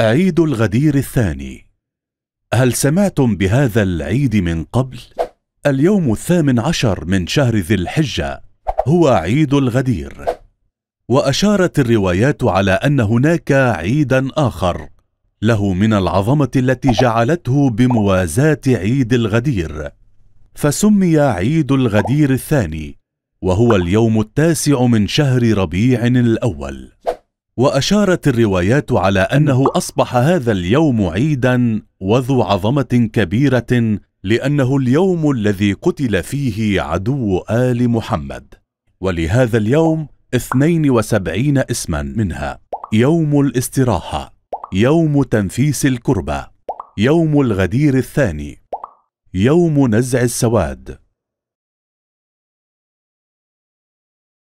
عيد الغدير الثاني هل سمعتم بهذا العيد من قبل؟ اليوم الثامن عشر من شهر ذي الحجة هو عيد الغدير وأشارت الروايات على أن هناك عيدا آخر له من العظمة التي جعلته بموازاة عيد الغدير فسمي عيد الغدير الثاني وهو اليوم التاسع من شهر ربيع الأول وأشارت الروايات على أنه أصبح هذا اليوم عيدا وذو عظمة كبيرة لأنه اليوم الذي قتل فيه عدو آل محمد ولهذا اليوم 72 اسما منها يوم الاستراحة يوم تنفيس الكربة يوم الغدير الثاني يوم نزع السواد